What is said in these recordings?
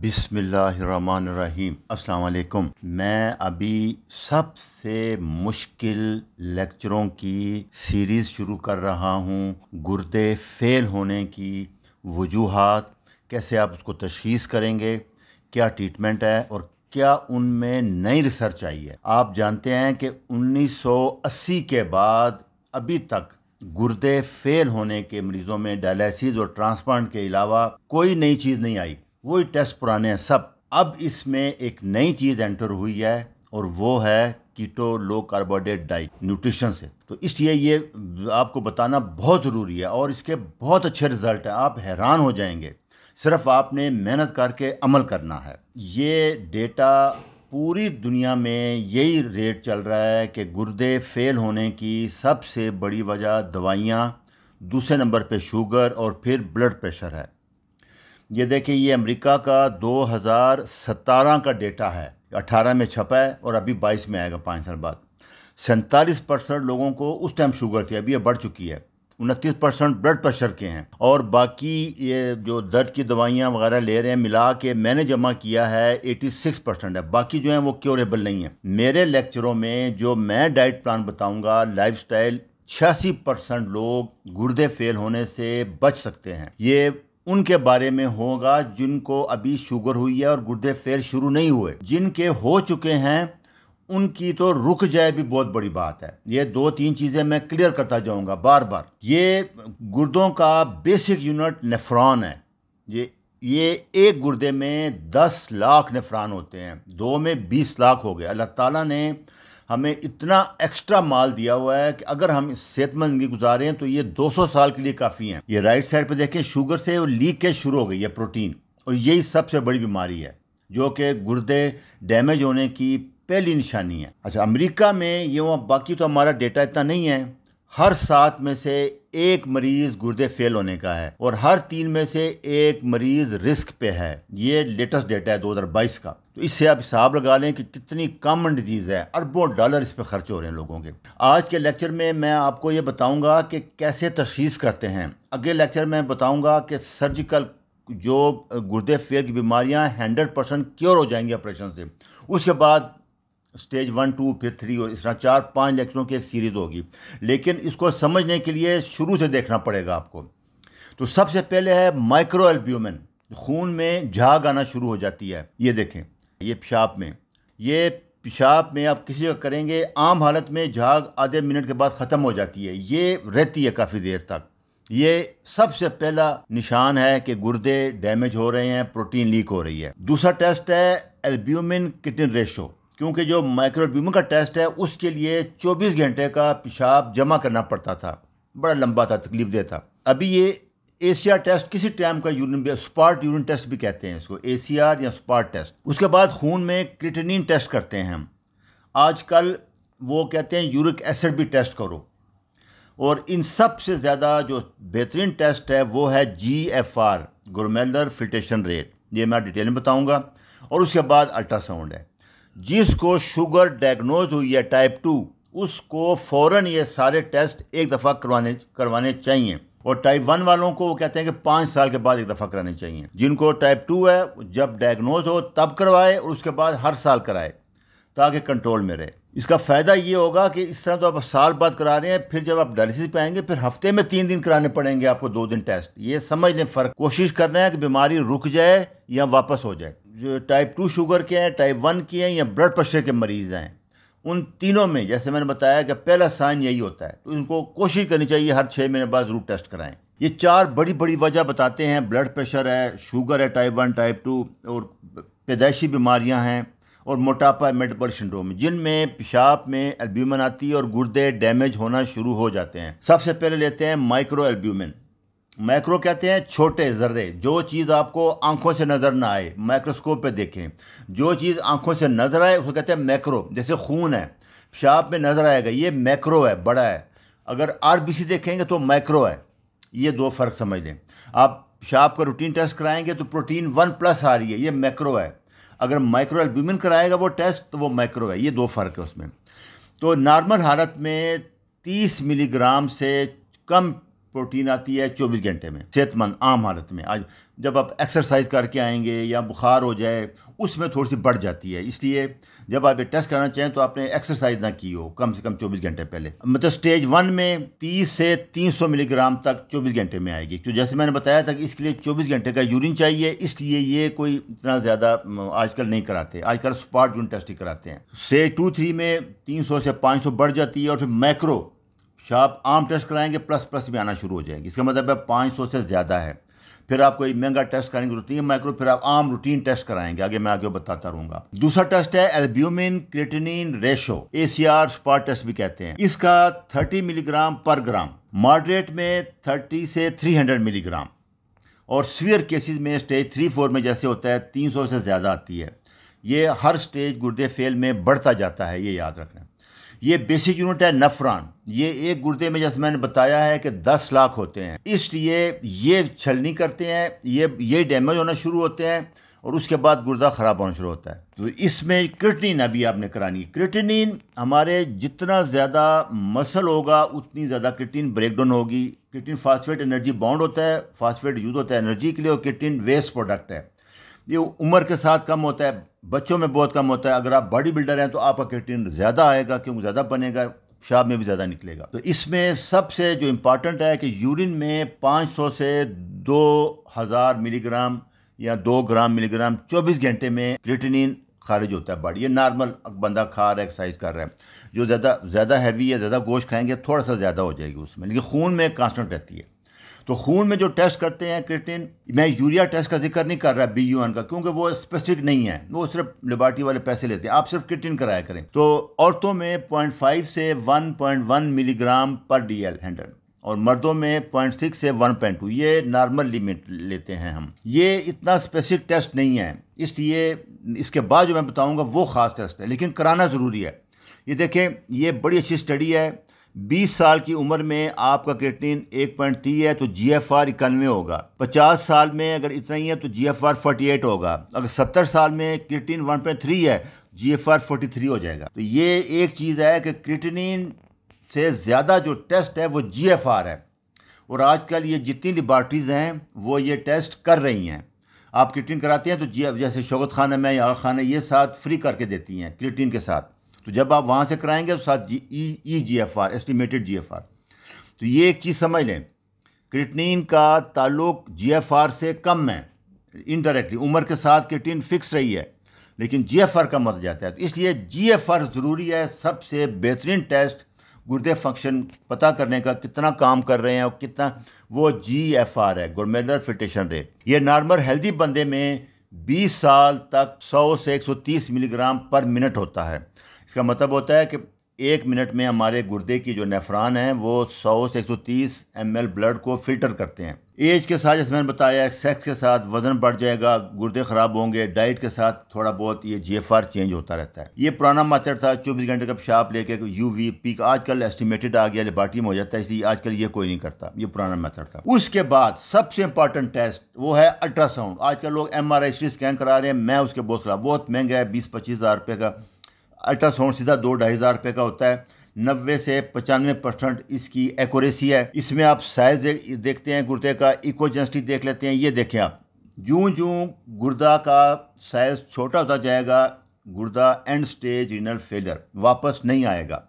बिसमीम अस्सलाम मैं अभी सबसे मुश्किल लेक्चरों की सीरीज़ शुरू कर रहा हूँ गुर्दे फेल होने की वजूहत कैसे आप उसको तशखीस करेंगे क्या ट्रीटमेंट है और क्या उनमें नई रिसर्च आई है आप जानते हैं कि 1980 के बाद अभी तक गुर्दे फेल होने के मरीज़ों में डायलिसिस और ट्रांसप्लांट के अलावा कोई नई चीज़ नहीं आई वही टेस्ट पुराने हैं सब अब इसमें एक नई चीज़ एंटर हुई है और वो है keto low carbohydrate diet nutrition से तो इसलिए ये आपको बताना बहुत ज़रूरी है और इसके बहुत अच्छे रिजल्ट हैं आप हैरान हो जाएंगे सिर्फ आपने मेहनत करके अमल करना है ये डेटा पूरी दुनिया में यही रेट चल रहा है कि गुर्दे फेल होने की सबसे बड़ी वजह दवाइयाँ दूसरे नंबर पे शुगर और फिर ब्लड प्रेशर है ये देखिए ये अमेरिका का दो हज़ार सतारह का डेटा है अट्ठारह में छपा है और अभी बाईस में आएगा पाँच साल बाद सैंतालीस परसेंट लोगों को उस टाइम शुगर थी अभी ये बढ़ चुकी है उनतीस परसेंट ब्लड प्रेशर के हैं और बाकी ये जो दर्द की दवाइयाँ वगैरह ले रहे हैं मिला के मैंने जमा किया है 86 परसेंट है बाकी जो है वो क्योरेबल नहीं है मेरे लेक्चरों में जो मैं डाइट प्लान बताऊंगा लाइफ स्टाइल छियासी परसेंट लोग गुर्दे फेल होने से बच सकते हैं ये उनके बारे में होगा जिनको अभी शुगर हुई है और गुर्दे फेर शुरू नहीं हुए जिनके हो चुके हैं उनकी तो रुक जाए भी बहुत बड़ी बात है ये दो तीन चीज़ें मैं क्लियर करता जाऊंगा बार बार ये गुर्दों का बेसिक यूनिट नेफ्रॉन है ये ये एक गुर्दे में दस लाख नेफ्रॉन होते हैं दो में बीस लाख हो गए अल्लाह ताला ने हमें इतना एक्स्ट्रा माल दिया हुआ है कि अगर हम सेहतमंद जिंदगी गुजारें तो ये 200 साल के लिए काफ़ी हैं ये राइट साइड पर देखें शुगर से लीकेज शुरू हो गई है प्रोटीन और यही सबसे बड़ी बीमारी है जो कि गुर्दे डैमेज होने की पहली निशानी है अच्छा अमेरिका में ये वहाँ बाकी तो हमारा डेटा इतना नहीं है हर सात में से एक मरीज गुर्दे फेल होने का है और हर तीन में से एक मरीज रिस्क पे है ये लेटेस्ट डेटा है 2022 का तो इससे आप हिसाब लगा लें कि कितनी कॉमन डिजीज़ है अरबों डॉलर इस पर खर्च हो रहे हैं लोगों के आज के लेक्चर में मैं आपको ये बताऊंगा कि कैसे तशीस करते हैं अगले लेक्चर में बताऊंगा कि सर्जिकल जो गुर्दे फेल की बीमारियाँ हंड्रेड परसेंट क्योर हो जाएंगी ऑपरेशन से उसके बाद स्टेज वन टू फिर थ्री और इस तरह चार पाँच लेक्चरों की एक सीरीज़ होगी लेकिन इसको समझने के लिए शुरू से देखना पड़ेगा आपको तो सबसे पहले है माइक्रो एल्ब्यूमिन खून में झाग आना शुरू हो जाती है ये देखें ये पेशाब में ये पेशाब में आप किसी का करेंगे आम हालत में झाग आधे मिनट के बाद ख़त्म हो जाती है ये रहती है काफ़ी देर तक ये सबसे पहला निशान है कि गुर्दे डैमेज हो रहे हैं प्रोटीन लीक हो रही है दूसरा टेस्ट है एल्ब्यूमिन किटिन रेशो क्योंकि जो माइक्रोबीमा का टेस्ट है उसके लिए 24 घंटे का पेशाब जमा करना पड़ता था बड़ा लंबा था तकलीफ दे था अभी ये ए टेस्ट किसी टाइम का यूरिन स्पार्ट यूरिन टेस्ट भी कहते हैं इसको ए या स्पार्ट टेस्ट उसके बाद खून में क्रिटनिन टेस्ट करते हैं हम आजकल वो कहते हैं यूरिक एसिड भी टेस्ट करो और इन सब से ज़्यादा जो बेहतरीन टेस्ट है वो है G F R glomerular filtration rate ये मैं डिटेल में बताऊँगा और उसके बाद अल्ट्रासाउंड है जिसको शुगर डायग्नोज हुई है टाइप टू उसको फ़ौरन ये सारे टेस्ट एक दफ़ा करवाने करवाने चाहिए और टाइप वन वालों को वो कहते हैं कि पाँच साल के बाद एक दफ़ा कराने चाहिए जिनको टाइप टू है जब डायग्नोज हो तब करवाए और उसके बाद हर साल कराए ताकि कंट्रोल में रहे इसका फ़ायदा ये होगा कि इस तरह तो आप साल बाद करा रहे हैं फिर जब आप डायलिसिस पे आएंगे फिर हफ्ते में तीन दिन कराने पड़ेंगे आपको दो दिन टेस्ट ये समझ लें फ़र्क कोशिश करना है कि बीमारी रुक जाए या वापस हो जाए जो टाइप टू शुगर के हैं टाइप वन के हैं या ब्लड प्रेशर के मरीज़ हैं उन तीनों में जैसे मैंने बताया कि पहला साइन यही होता है तो इनको कोशिश करनी चाहिए हर छः महीने बाद ज़रूर टेस्ट कराएं ये चार बड़ी बड़ी वजह बताते हैं ब्लड प्रेशर है शुगर है टाइप वन टाइप टू और पैदाइशी बीमारियाँ हैं और मोटापा मेटाबॉलिक सिंड्रोम जिनमें पेशाब में एल्ब्यूमन आती है और गुर्दे डैमेज होना शुरू हो जाते हैं सबसे पहले लेते हैं माइक्रो एल्ब्यूमिन मैक्रो कहते हैं छोटे ज़र्रे जो चीज़ आपको आंखों से नज़र ना आए माइक्रोस्कोप पे देखें जो चीज़ आंखों से नज़र आए उसको कहते हैं मैक्रो जैसे खून है पेशाब में नज़र आएगा ये मैक्रो है बड़ा है अगर आर देखेंगे तो माइक्रो है ये दो फ़र्क समझ लें आप पेशाब का रूटीन टेस्ट कराएंगे तो प्रोटीन वन प्लस आ रही है ये मैक्रो है अगर माइक्रो एल्ब्यूमिन कराएगा वो टेस्ट तो वो माइक्रो है ये दो फ़र्क है उसमें तो नॉर्मल हालत में 30 मिलीग्राम से कम प्रोटीन आती है चौबीस घंटे में सेहतमंद आम हालत में आज जब आप एक्सरसाइज करके आएंगे या बुखार हो जाए उसमें थोड़ी सी बढ़ जाती है इसलिए जब आप ये टेस्ट कराना चाहें तो आपने एक्सरसाइज ना की हो कम से कम चौबीस घंटे पहले मतलब स्टेज वन में तीस से तीन सौ मिलीग्राम तक चौबीस घंटे में आएगी क्योंकि तो जैसे मैंने बताया था कि इसके लिए चौबीस घंटे का यूरिन चाहिए इसलिए ये कोई इतना ज़्यादा आजकल नहीं कराते आजकल स्पॉट यूरिन टेस्ट ही कराते हैं स्टेज टू थ्री में तीन से पाँच बढ़ जाती है और फिर माइक्रो शाप आम टेस्ट कराएंगे प्लस प्लस में आना शुरू हो जाएगी इसका मतलब है पाँच सौ से ज़्यादा है फिर आप कोई महंगा टेस्ट कराने की जरूरत नहीं है माइक्रो फिर आप आम रूटीन टेस्ट कराएंगे आगे मैं आगे बताता रहूंगा दूसरा टेस्ट है albumin creatinine ratio ACR spot test भी कहते हैं इसका 30 मिलीग्राम पर ग्राम मॉडरेट में 30 से 300 मिलीग्राम और स्वियर केसेस में स्टेज थ्री फोर में जैसे होता है सौ से ज़्यादा आती है ये हर स्टेज गुर्दे फेल में बढ़ता जाता है ये याद रखना ये बेसिक यूनिट है नफरान ये एक गुर्दे में जैसे मैंने बताया है कि 10 लाख होते हैं इसलिए ये छलनी करते हैं ये ये डैमेज होना शुरू होते हैं और उसके बाद गुर्दा ख़राब होना शुरू होता है तो इसमें क्रिटनिन अभी आपने करानी है क्रिटनिन हमारे जितना ज़्यादा मसल होगा उतनी ज़्यादा क्रिटिन ब्रेक डाउन होगी क्रिटिन फास्फेट एनर्जी बाउंड होता है फास्फेट यूज होता है एनर्जी के लिए और क्रिटिन वेस्ट प्रोडक्ट है ये उम्र के साथ कम होता है बच्चों में बहुत कम होता है अगर आप बॉडी बिल्डर हैं तो आपका कैटिन ज़्यादा आएगा क्योंकि ज़्यादा बनेगा शाब में भी ज़्यादा निकलेगा तो इसमें सबसे जो इम्पॉर्टेंट है कि यूरिन में 500 से 2000 मिलीग्राम या 2 ग्राम मिलीग्राम 24 घंटे में क्रिटिनिन खारिज होता है बॉडी ये नॉर्मल बंदा खा रहा है एक्सरसाइज कर रहा है जो ज़्यादा ज़्यादा हैवी या ज़्यादा गोश्त खाएंगे थोड़ा सा ज़्यादा हो जाएगी उसमें लेकिन खून में कांस्टेंट रहती है तो खून में जो टेस्ट करते हैं क्रिटिन मैं यूरिया टेस्ट का जिक्र नहीं कर रहा बी यू एन का क्योंकि वो स्पेसिफिक नहीं है वो सिर्फ लेबार्टी वाले पैसे लेते हैं आप सिर्फ क्रिटिन कराया करें तो औरतों में पॉइंट फाइव से one point one milligram per D L hundred और मर्दों में पॉइंट सिक्स से वन पॉइंट टू ये नॉर्मल लिमिट लेते हैं हम ये इतना स्पेसिफिक टेस्ट नहीं है इसलिए इसके बाद जो मैं बताऊँगा वो ख़ास टेस्ट है लेकिन कराना ज़रूरी है ये देखें ये बड़ी अच्छी स्टडी है 20 साल की उम्र में आपका पॉइंट 1.3 है तो जी एफ आर इक्यानवे होगा 50 साल में अगर इतना ही है तो G F R forty eight होगा अगर 70 साल में पॉइंट 1.3 है G F R forty three हो जाएगा तो ये एक चीज़ है कि क्रिएटिनिन से ज़्यादा जो टेस्ट है वो जी एफ आर है और आजकल ये जितनी लिबार्टीज़ हैं वो ये टेस्ट कर रही हैं आप क्रिएटिन कराते हैं तो जी जैसे शौकत खाना मैं या खाना ये साथ फ्री करके देती हैं क्रिएटिन के साथ तो जब आप वहाँ से कराएंगे तो साथ E E G F R estimated G F R तो ये एक चीज़ समझ लें क्रिटनिन का ताल्लुक जी एफ आर से कम है इनडायरेक्टली उम्र के साथ क्रिटिन फिक्स रही है लेकिन जी एफ आर कम हो जाता है तो इसलिए जी एफ आर ज़रूरी है सबसे बेहतरीन टेस्ट गुर्दे फंक्शन पता करने का कितना काम कर रहे हैं और कितना वो जी एफ आर है गुरमेदर फिटेशन रेट ये नॉर्मल हेल्दी बंदे में 20 साल तक 100 से 130 मिलीग्राम पर मिनट होता है इसका मतलब होता है कि एक मिनट में हमारे गुर्दे की जो नेफ्रान है वो 100 से 130 सौ ब्लड को फिल्टर करते हैं एज के साथ जैसे मैंने बताया सेक्स के साथ वजन बढ़ जाएगा गुर्दे ख़राब होंगे डाइट के साथ थोड़ा बहुत ये जीएफआर चेंज होता रहता है ये पुराना मातर था चौबीस घंटे का पेशाब लेके यू वी पीक आजकल एस्टिमेटेड आ गया लेबार्टी में हो जाता है इसलिए आजकल ये कोई नहीं करता ये पुराना मैथड था उसके बाद सबसे इंपॉर्टेंट टेस्ट वो है अल्ट्रासाउंड आजकल लोग एम आर स्कैन करा रहे हैं मैं उसके बहुत खराब बहुत महंगा है बीस पच्चीस हज़ार रुपये का अल्ट्रासाउंड सीधा दो ढाई हज़ार रुपये का होता है नब्बे से पचानवे परसेंट इसकी एक्यूरेसी है इसमें आप साइज दे, देखते हैं गुर्दे का इकोजेंसिटी देख लेते हैं ये देखें आप जूँ जूँ गुर्दा का साइज़ छोटा होता जाएगा गुर्दा एंड स्टेज रिनल फेलियर वापस नहीं आएगा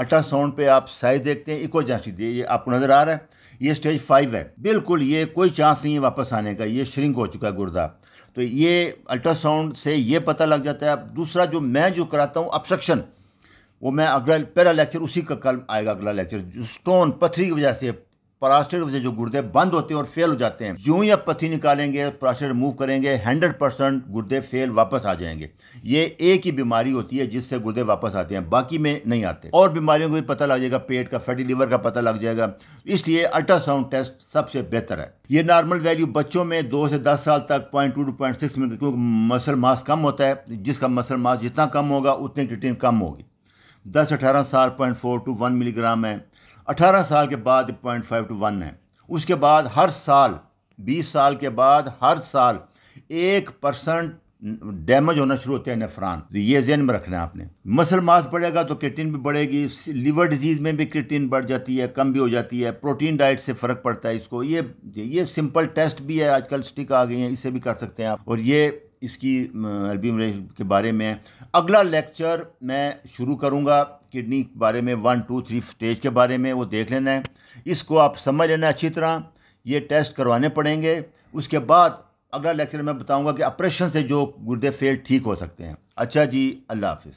अल्ट्रासाउंड पे आप साइज देखते हैं इकोजेंसिटी दे ये आपको नज़र आ रहा है ये स्टेज फाइव है बिल्कुल ये कोई चांस नहीं है वापस आने का ये श्रिंक हो चुका है गुर्दा तो ये अल्ट्रासाउंड से ये पता लग जाता है अब दूसरा जो मैं जो कराता हूँ अपसक्शन वो मैं अगला पहला लेक्चर उसी का कल आएगा अगला लेक्चर जो स्टोन पथरी की वजह से प्रास्टेट वजह जो गुर्दे बंद होते हैं और फेल हो जाते हैं जो ही आप पथी निकालेंगे प्रास्टेट रिमूव करेंगे हंड्रेड परसेंट गुर्दे फेल वापस आ जाएंगे ये एक ही बीमारी होती है जिससे गुर्दे वापस आते हैं बाकी में नहीं आते और बीमारियों को भी पता लग जाएगा पेट का फैटी लीवर का पता लग जाएगा इसलिए अल्ट्रासाउंड टेस्ट सबसे बेहतर है ये नॉर्मल वैल्यू बच्चों में दो से दस साल तक point two two point six में क्योंकि मसल मास कम होता है जिसका मसल मास जितना कम होगा उतनी क्रिटीन कम होगी दस अठारह साल point four two one milligram है 18 साल के बाद पॉइंट फाइव टू वन है उसके बाद हर साल 20 साल के बाद हर साल एक परसेंट डैमेज होना शुरू होते हैं नफरान तो ये जहन में रखना है आपने मसल मास बढ़ेगा तो क्रिटिन भी बढ़ेगी लिवर डिजीज़ में भी क्रिटिन बढ़ जाती है कम भी हो जाती है प्रोटीन डाइट से फ़र्क पड़ता है इसको ये ये सिंपल टेस्ट भी है आजकल स्टिक आ गई हैं इसे भी कर सकते हैं आप और ये इसकी एल्बी के बारे में अगला लेक्चर मैं शुरू करूँगा किडनी के बारे में वन टू थ्री स्टेज के बारे में वो देख लेना है इसको आप समझ लेना अच्छी तरह ये टेस्ट करवाने पड़ेंगे उसके बाद अगला लेक्चर मैं बताऊंगा कि ऑपरेशन से जो गुर्दे फेल ठीक हो सकते हैं अच्छा जी अल्लाह हाफिज़